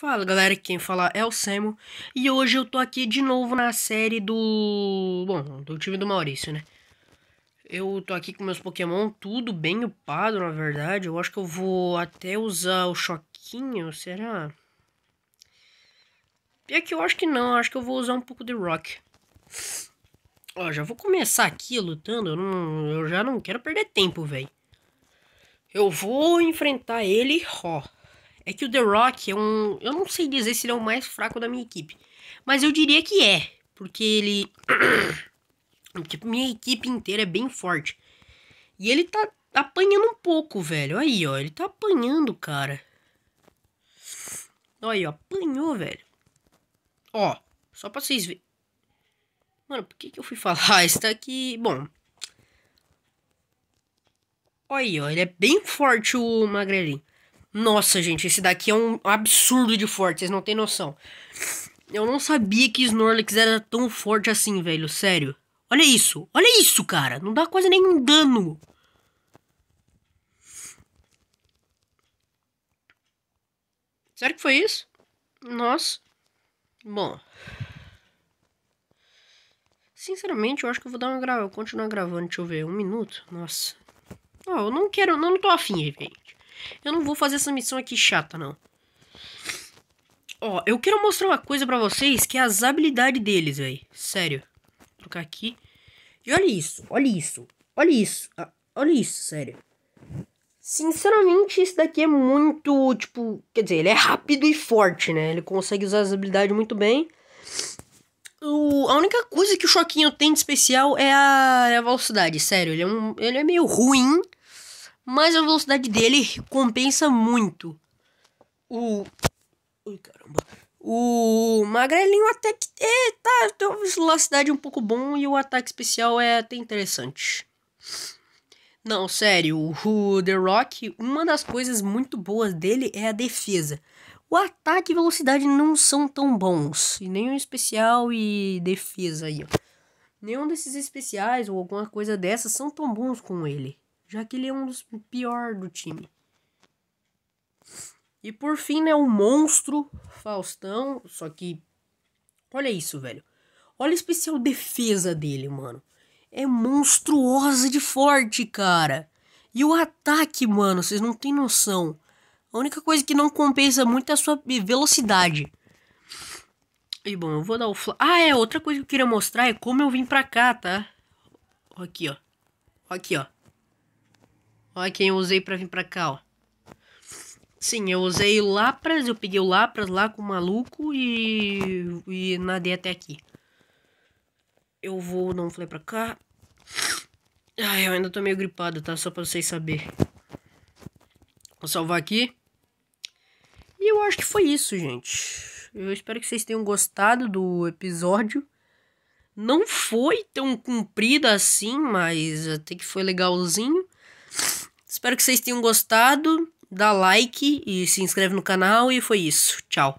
Fala galera, quem fala é o Semo e hoje eu tô aqui de novo na série do. Bom, do time do Maurício, né? Eu tô aqui com meus Pokémon, tudo bem upado na verdade. Eu acho que eu vou até usar o Choquinho, será? E que eu acho que não, eu acho que eu vou usar um pouco de Rock. Ó, já vou começar aqui lutando, eu, não... eu já não quero perder tempo, velho. Eu vou enfrentar ele, ó é que o The Rock é um. Eu não sei dizer se ele é o mais fraco da minha equipe. Mas eu diria que é. Porque ele. tipo, minha equipe inteira é bem forte. E ele tá apanhando um pouco, velho. Aí, ó. Ele tá apanhando, cara. Olha aí, ó. Apanhou, velho. Ó. Só pra vocês verem. Mano, por que que eu fui falar? Isso aqui, Bom. Olha aí, ó. Ele é bem forte, o magrelinho. Nossa, gente, esse daqui é um absurdo de forte, vocês não tem noção. Eu não sabia que Snorlax era tão forte assim, velho, sério. Olha isso, olha isso, cara. Não dá quase nenhum dano. Será que foi isso? Nossa. Bom. Sinceramente, eu acho que eu vou dar uma grava, continuar gravando, deixa eu ver, um minuto. Nossa. Não, eu não quero, não, não tô afim, velho. Eu não vou fazer essa missão aqui chata, não. Ó, eu quero mostrar uma coisa pra vocês, que é as habilidades deles, velho. Sério. Vou trocar aqui. E olha isso, olha isso, olha isso, ah, olha isso, sério. Sinceramente, isso daqui é muito, tipo... Quer dizer, ele é rápido e forte, né? Ele consegue usar as habilidades muito bem. O, a única coisa que o Choquinho tem de especial é a, é a velocidade, sério. Ele é, um, ele é meio ruim mas a velocidade dele compensa muito. O. Ui, caramba. O magrelinho até que é, tá, tem uma velocidade um pouco bom e o ataque especial é até interessante. Não, sério, o The Rock, uma das coisas muito boas dele é a defesa. O ataque e velocidade não são tão bons, e nenhum especial e defesa aí, ó. Nenhum desses especiais ou alguma coisa dessas são tão bons com ele já que ele é um dos pior do time. E por fim, né, o monstro Faustão, só que olha isso, velho. Olha a especial defesa dele, mano. É monstruosa de forte, cara. E o ataque, mano, vocês não têm noção. A única coisa que não compensa muito é a sua velocidade. E bom, eu vou dar o fla... Ah, é, outra coisa que eu queria mostrar é como eu vim pra cá, tá? Aqui, ó. Aqui, ó. Olha quem eu usei pra vir pra cá, ó. Sim, eu usei o Lapras, eu peguei o Lapras lá com o maluco e, e nadei até aqui. Eu vou dar um flare pra cá. Ai, eu ainda tô meio gripado, tá? Só pra vocês saberem. Vou salvar aqui. E eu acho que foi isso, gente. Eu espero que vocês tenham gostado do episódio. Não foi tão comprido assim, mas até que foi legalzinho. Espero que vocês tenham gostado. Dá like e se inscreve no canal. E foi isso. Tchau.